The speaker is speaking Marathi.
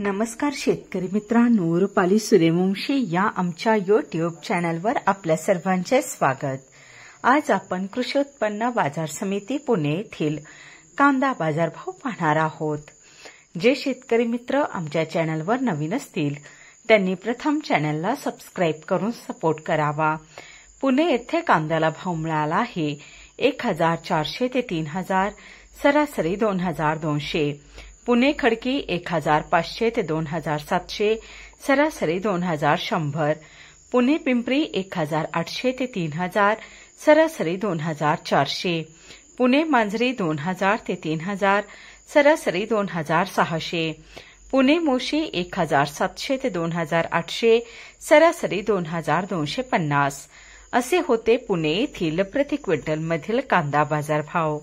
नमस्कार शेतकरी मित्रांनो रुपाली सूर्यवंशी या आमच्या युट्यूब चॅनलवर आपल्या सर्वांचे स्वागत आज आपण कृषी उत्पन्न बाजार समिती पुणे येथील कांदा बाजारभाव पाहणार आहोत जे शेतकरी मित्र आमच्या चॅनलवर नवीन असतील त्यांनी प्रथम चॅनलला सबस्क्राईब करून सपोर्ट करावा पुणे येथे कांद्याला भाव मिळाला आहे एक हजार चारशे ते तीन हजार सरासरी दोन हजार दोनशे पुणे खडकी एक हजार पाचशे ते दोन हजार सातशे सरासरी दोन हजार शंभर पुणे पिंपरी एक हजार आठशे ते तीन हजार सरासरी दोन हजार चारशे पुणे मांजरी दोन हजार ते तीन हजार सरासरी दोन हजार सहाशे पुणे मोशी एक हजार सातशे ते दोन हजार आठशे सरासरी दोन हजार दोनशे पन्नास असे होते पुणे येथील प्रति क्विंटलमधील कांदा बाजारभाव